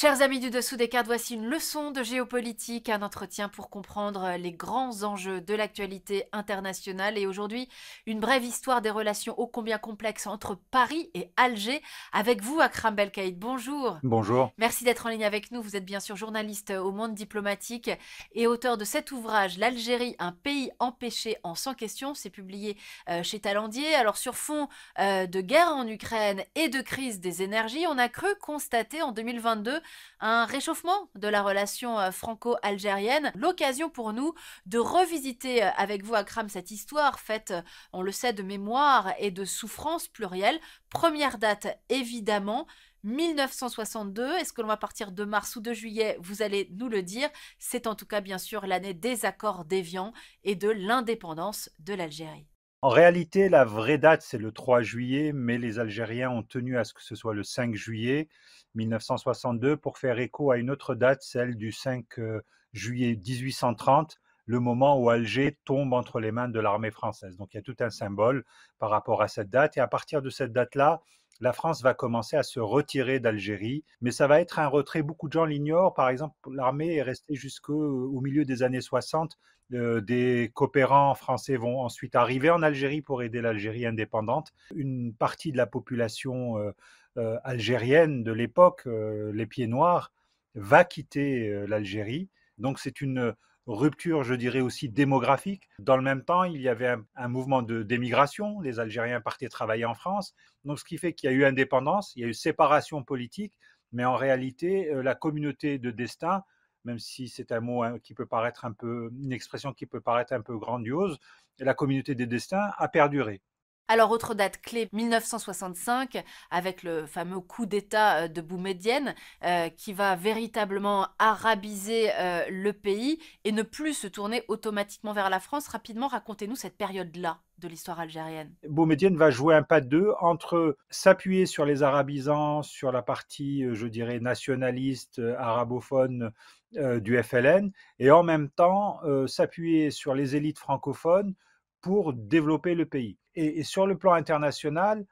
Chers amis du dessous des cartes, voici une leçon de géopolitique, un entretien pour comprendre les grands enjeux de l'actualité internationale et aujourd'hui une brève histoire des relations ô combien complexes entre Paris et Alger avec vous Akram Belkaïd. Bonjour. Bonjour. Merci d'être en ligne avec nous. Vous êtes bien sûr journaliste au Monde diplomatique et auteur de cet ouvrage L'Algérie, un pays empêché en sans question C'est publié euh, chez Talandier. Alors sur fond euh, de guerre en Ukraine et de crise des énergies, on a cru constater en 2022 un réchauffement de la relation euh, franco-algérienne, l'occasion pour nous de revisiter euh, avec vous, à Akram, cette histoire faite, euh, on le sait, de mémoire et de souffrance plurielle. Première date, évidemment, 1962. Est-ce que l'on va partir de mars ou de juillet Vous allez nous le dire. C'est en tout cas, bien sûr, l'année des accords d'Évian et de l'indépendance de l'Algérie. En réalité, la vraie date, c'est le 3 juillet, mais les Algériens ont tenu à ce que ce soit le 5 juillet 1962 pour faire écho à une autre date, celle du 5 euh, juillet 1830, le moment où Alger tombe entre les mains de l'armée française. Donc il y a tout un symbole par rapport à cette date. Et à partir de cette date-là, la France va commencer à se retirer d'Algérie, mais ça va être un retrait, beaucoup de gens l'ignorent. Par exemple, l'armée est restée jusqu'au milieu des années 60. Euh, des coopérants français vont ensuite arriver en Algérie pour aider l'Algérie indépendante. Une partie de la population euh, euh, algérienne de l'époque, les pieds noirs, va quitter l'Algérie. Donc c'est une rupture, je dirais aussi démographique. Dans le même temps, il y avait un, mouvement de d'émigration, les Algériens partaient travailler en France. Donc ce qui fait qu'il y a eu indépendance, il y a eu séparation politique, mais en réalité, euh, la communauté de destin, même si c'est un mot hein, qui peut paraître un peu, une expression qui peut paraître un peu grandiose, la communauté des destins a perduré. Alors autre date clé, 1965, avec le fameux coup d'État euh, de Boumedienne, euh, qui va véritablement arabiser euh, le pays et ne plus se tourner automatiquement vers la France. Rapidement, racontez-nous cette période-là de l'histoire algérienne. Boumedienne va jouer un pas de deux entre s'appuyer sur les arabisants, sur la partie, je dirais, nationaliste, arabophone du FLN, et en même temps s'appuyer sur les élites francophones pour développer le pays. Et, sur le plan international,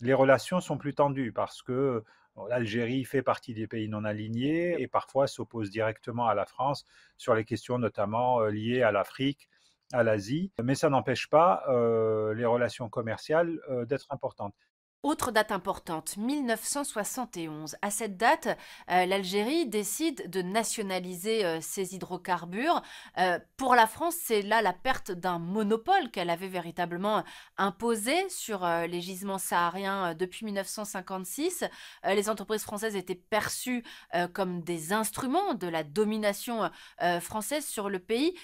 les relations sont plus tendues parce que L'Algérie fait partie des pays non alignés et parfois s'oppose directement à la France sur les questions notamment euh, liées à l'Afrique, à l'Asie. Mais ça n'empêche pas euh, les relations commerciales euh, d'être importantes. Autre date importante, 1971. À cette date, euh, l'Algérie décide de nationaliser euh, ses hydrocarbures. Euh, pour la France, c'est là la perte d'un monopole qu'elle avait véritablement imposé sur les gisements sahariens depuis 1956. les entreprises françaises étaient perçues comme des instruments de la domination française sur le pays.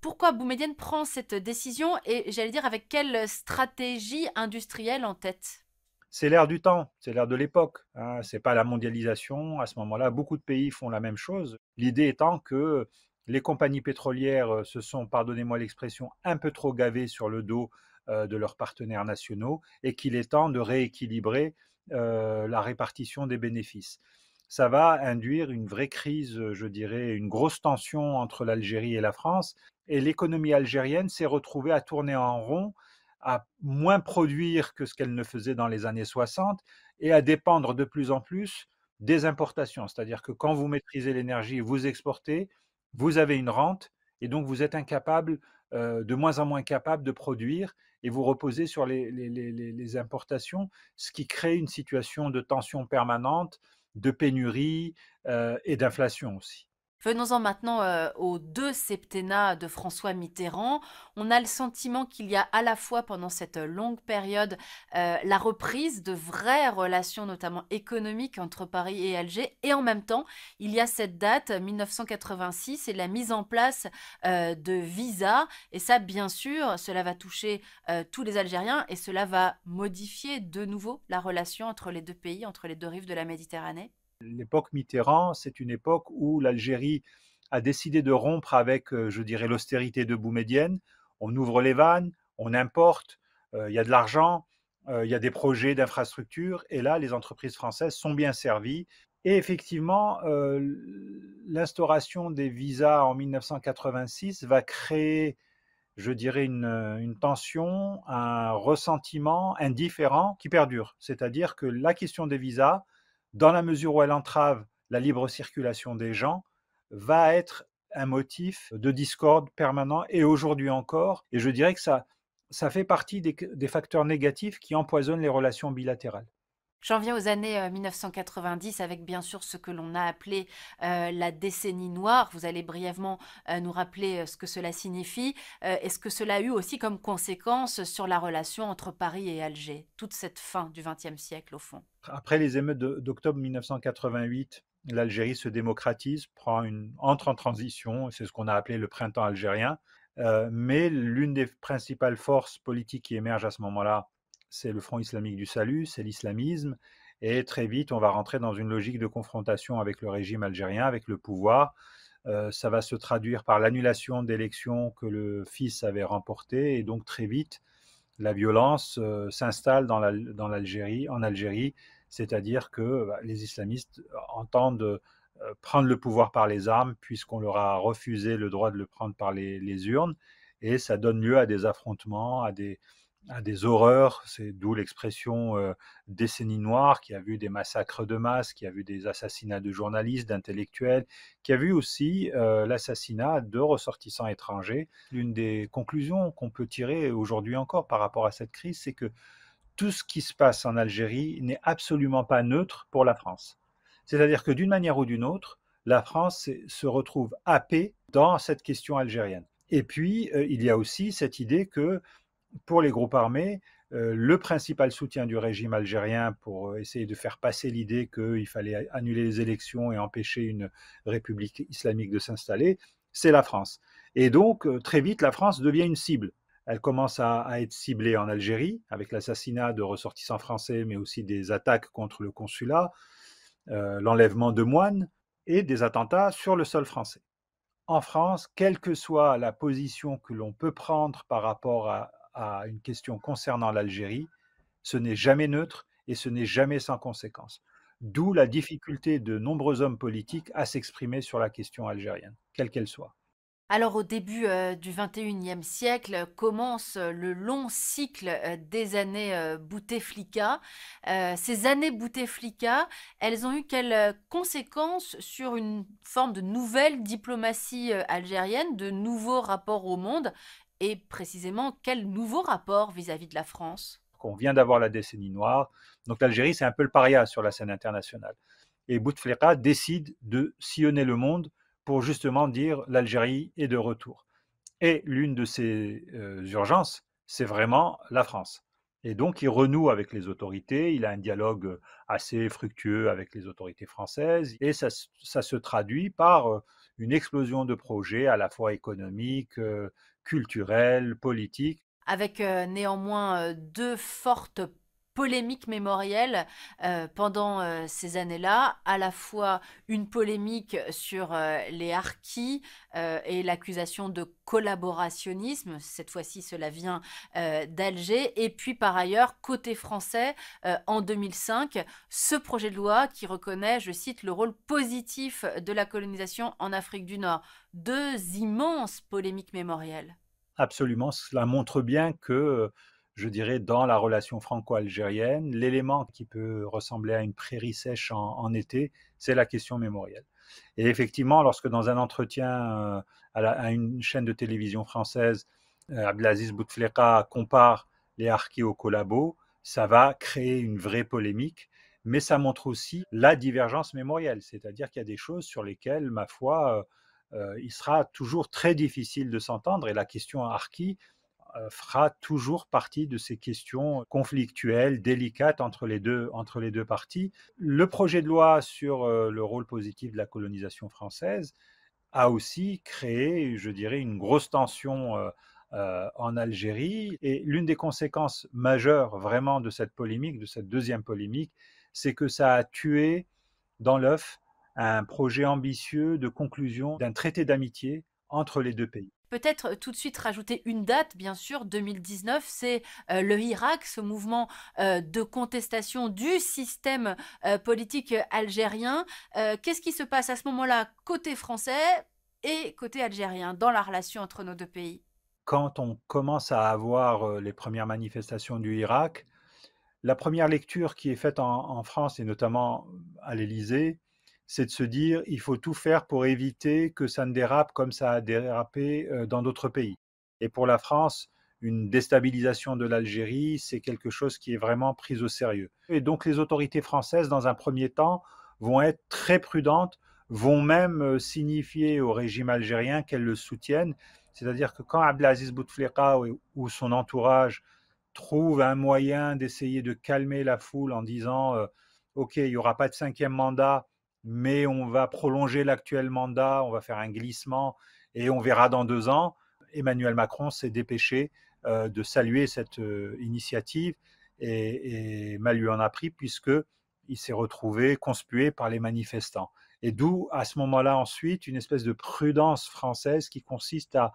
pourquoi Boumedienne prend cette décision et j'allais dire avec quelle stratégie industrielle en tête c'est l'ère du temps, c'est l'ère de l'époque. Hein. Ce n'est pas la mondialisation. À ce moment-là, beaucoup de pays font la même chose. L'idée étant que les compagnies pétrolières euh, se sont, pardonnez-moi l'expression, un peu trop gavées sur le dos euh, de leurs partenaires nationaux et qu'il est temps de rééquilibrer euh, la répartition des bénéfices. Ça va induire une vraie crise, je dirais, une grosse tension entre l'Algérie et la France. Et l'économie algérienne s'est retrouvée à tourner en rond à moins produire que ce qu'elle ne faisait dans les années 60 et à dépendre de plus en plus des importations. C'est-à-dire que quand vous maîtrisez l'énergie, vous exportez, vous avez une rente et donc vous êtes incapable, euh, de moins en moins capable de produire et vous reposez sur les, importations, ce qui crée une situation de tension permanente, de pénurie euh, et d'inflation aussi. Venons-en maintenant euh, aux deux septennats de François Mitterrand. On a le sentiment qu'il y a à la fois pendant cette longue période euh, la reprise de vraies relations, notamment économiques, entre Paris et Alger, et en même temps, il y a cette date, 1986, et la mise en place euh, de visas. Et ça, bien sûr, cela va toucher tous les Algériens et cela va modifier de nouveau la relation entre les deux pays, entre les deux rives de la Méditerranée. L'époque Mitterrand, c'est une époque où l'Algérie a décidé de rompre avec, euh, je dirais, l'austérité de Boumédienne. On ouvre les vannes, on importe, euh, il y a de l'argent, euh, il y a des projets d'infrastructures, et là, les entreprises françaises sont bien servies. Et effectivement, l'instauration des visas en 1986 va créer, je dirais, une, une tension, un ressentiment indifférent qui perdure. C'est-à-dire que la question des visas dans la mesure où elle entrave la libre circulation des gens, va être un motif de discorde permanent et aujourd'hui encore. Et je dirais que ça, ça fait partie des facteurs négatifs qui empoisonnent les relations bilatérales. J'en viens aux années 1990 avec bien sûr ce que l'on a appelé la décennie noire. Vous allez brièvement nous rappeler ce que cela signifie est et ce que cela a eu aussi comme conséquence sur la relation entre Paris et Alger, toute cette fin du XXe siècle au fond. Après les émeutes d'octobre 1988, l'Algérie se démocratise, prend entre en transition, c'est ce qu'on a appelé le printemps algérien. mais l'une des principales forces politiques qui émergent à ce moment-là, c'est le Front islamique du salut, c'est l'islamisme, et très vite on va rentrer dans une logique de confrontation avec le régime algérien, avec le pouvoir. Euh, ça va se traduire par l'annulation d'élections que le fils avait remportées, et donc très vite la violence euh, s'installe dans, l'Algérie, en Algérie, c'est-à-dire que bah, les islamistes euh, entendent prendre le pouvoir par les armes puisqu'on leur a refusé le droit de le prendre par les urnes, et ça donne lieu à des affrontements, à des, à ah, des horreurs, c'est d'où l'expression décennie noire, qui a vu des massacres de masse, qui a vu des assassinats de journalistes, d'intellectuels, qui a vu aussi l'assassinat de ressortissants étrangers. L'une des conclusions qu'on peut tirer aujourd'hui encore par rapport à cette crise, c'est que tout ce qui se passe en Algérie n'est absolument pas neutre pour la France. C'est-à-dire que d'une manière ou d'une autre, la France se retrouve happée dans cette question algérienne. Et puis, il y a aussi cette idée que pour les groupes armés, euh, le principal soutien du régime algérien pour euh, essayer de faire passer l'idée qu'il fallait annuler les élections et empêcher une république islamique de s'installer, c'est la France. Et donc, euh, très vite, la France devient une cible. Elle commence à, être ciblée en Algérie, avec l'assassinat de ressortissants français, mais aussi des attaques contre le consulat, l'enlèvement de moines et des attentats sur le sol français. En France, quelle que soit la position que l'on peut prendre par rapport à, à une question concernant l'Algérie, ce n'est jamais neutre et ce n'est jamais sans conséquence. D'où la difficulté de nombreux hommes politiques à s'exprimer sur la question algérienne, quelle qu'elle soit. Alors au début euh, du du XXIe siècle commence euh, le long cycle euh, des années Bouteflika. ces années Bouteflika, elles ont eu quelles conséquences sur une forme de nouvelle diplomatie algérienne, de nouveaux rapports au monde et précisément quel nouveau rapport vis-à-vis de la France On vient d'avoir la décennie noire, donc l'Algérie c'est un peu le paria sur la scène internationale. Et Bouteflika décide de sillonner le monde pour justement dire l'Algérie est de retour. Et l'une de ses euh, urgences, c'est vraiment la France. Et donc, il renoue avec les autorités, il a un dialogue assez fructueux avec les autorités françaises, et ça se traduit par euh, une explosion de projets à la fois économiques, euh, culturels, politiques. Avec euh, néanmoins euh, deux fortes polémique mémorielle euh, pendant euh, ces années-là, à la fois une polémique sur euh, les harkis et l'accusation de collaborationnisme, cette fois-ci cela vient d'Alger, et puis par ailleurs, côté français, en 2005, ce projet de loi qui reconnaît, je cite, le rôle positif de la colonisation en Afrique du Nord. Deux immenses polémiques mémorielles. Absolument, cela montre bien que je dirais, dans la relation franco-algérienne, l'élément qui peut ressembler à une prairie sèche en, été, c'est la question mémorielle. Et effectivement, lorsque dans un entretien euh, à, une chaîne de télévision française, euh, Abdelaziz Bouteflika compare les harkis aux collabos, ça va créer une vraie polémique, mais ça montre aussi la divergence mémorielle, c'est-à-dire qu'il y a des choses sur lesquelles, ma foi, euh, il sera toujours très difficile de s'entendre, et la question harkis, euh, fera toujours partie de ces questions conflictuelles, délicates entre les deux, entre les deux parties. Le projet de loi sur euh, le rôle positif de la colonisation française a aussi créé, je dirais, une grosse tension euh, en Algérie. Et l'une des conséquences majeures vraiment de cette polémique, de cette deuxième polémique, c'est que ça a tué dans l'œuf un projet ambitieux de conclusion d'un traité d'amitié entre les deux pays. Peut-être euh, tout de suite rajouter une date, bien sûr, 2019, c'est euh, le Irak, ce mouvement euh, de contestation du système politique algérien. Qu'est-ce qui se passe à ce moment-là côté français et côté algérien dans la relation entre nos deux pays Quand on commence à avoir les premières manifestations du Irak, la première lecture qui est faite en, en France et notamment à l'Élysée, c'est de se dire il faut tout faire pour éviter que ça ne dérape comme ça a dérapé euh, dans d'autres pays. Et pour la France, une déstabilisation de l'Algérie, c'est quelque chose qui est vraiment pris au sérieux. Et donc les autorités françaises, dans un premier temps, vont être très prudentes, vont même euh, signifier au régime algérien qu'elles le soutiennent. C'est-à-dire que quand Abdelaziz Bouteflika ou son entourage trouvent un moyen d'essayer de calmer la foule en disant euh, OK, il n'y aura pas de cinquième mandat, mais on va prolonger l'actuel mandat, on va faire un glissement et on verra dans deux ans. Emmanuel Macron s'est dépêché euh, de saluer cette euh, initiative et, mal lui en a pris puisque il s'est retrouvé conspué par les manifestants. Et d'où, à ce moment-là, ensuite, une espèce de prudence française qui consiste à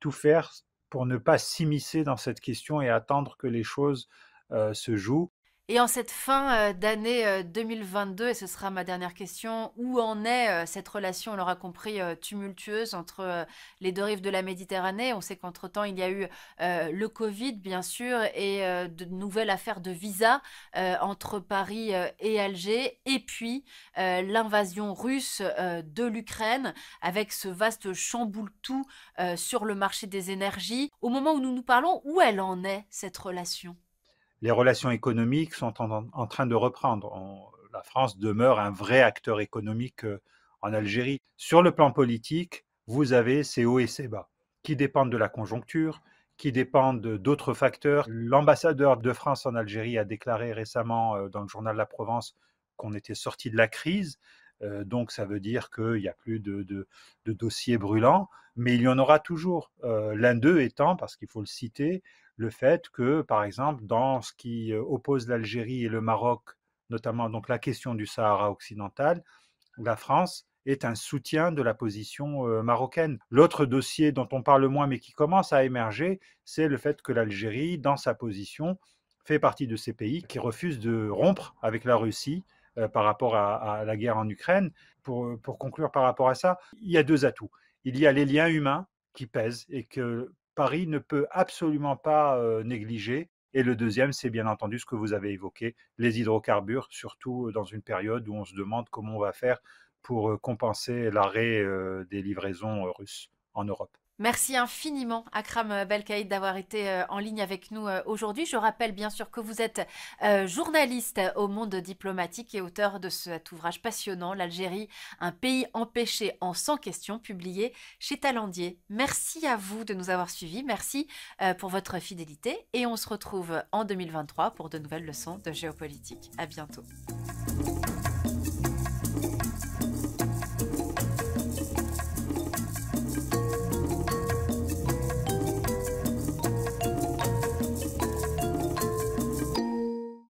tout faire pour ne pas s'immiscer dans cette question et attendre que les choses euh, se jouent. Et en cette fin euh, d'année 2022, euh, et ce sera ma dernière question, où en est euh, cette relation, on l'aura compris, tumultueuse entre les deux rives de la Méditerranée On sait qu'entre-temps, il y a eu le Covid, bien sûr, et de nouvelles affaires de visa entre Paris et Alger, et puis l'invasion russe de l'Ukraine, avec ce vaste chamboule sur le marché des énergies. Au moment où nous nous parlons, où elle en est, cette relation les relations économiques sont en, train de reprendre. la France demeure un vrai acteur économique euh, en Algérie. Sur le plan politique, vous avez ces hauts et ces bas qui dépendent de la conjoncture, qui dépendent d'autres facteurs. L'ambassadeur de France en Algérie a déclaré récemment euh, dans le journal La Provence qu'on était sorti de la crise. Euh, donc ça veut dire qu'il n'y a plus de, dossiers brûlants, mais il y en aura toujours. L'un d'eux étant, parce qu'il faut le citer, le fait que, par exemple, dans ce qui oppose l'Algérie et le Maroc, notamment donc la question du Sahara occidental, la France est un soutien de la position marocaine. L'autre dossier dont on parle moins mais qui commence à émerger, c'est le fait que l'Algérie, dans sa position, fait partie de ces pays qui refusent de rompre avec la Russie par rapport à, la guerre en Ukraine. Pour, pour conclure par rapport à ça, il y a deux atouts. Il y a les liens humains qui pèsent et que Paris ne peut absolument pas négliger. Et le deuxième, c'est bien entendu ce que vous avez évoqué, les hydrocarbures, surtout dans une période où on se demande comment on va faire pour compenser l'arrêt des livraisons russes en Europe. Merci infiniment Akram euh, Belkaïd d'avoir été euh, en ligne avec nous euh, aujourd'hui. Je rappelle bien sûr que vous êtes journaliste au monde diplomatique et auteur de cet ouvrage passionnant, L'Algérie, un pays empêché en 100 questions, publié chez Talandier. Merci à vous de nous avoir suivis, merci pour votre fidélité et on se retrouve en 2023 pour de nouvelles leçons de géopolitique. À bientôt.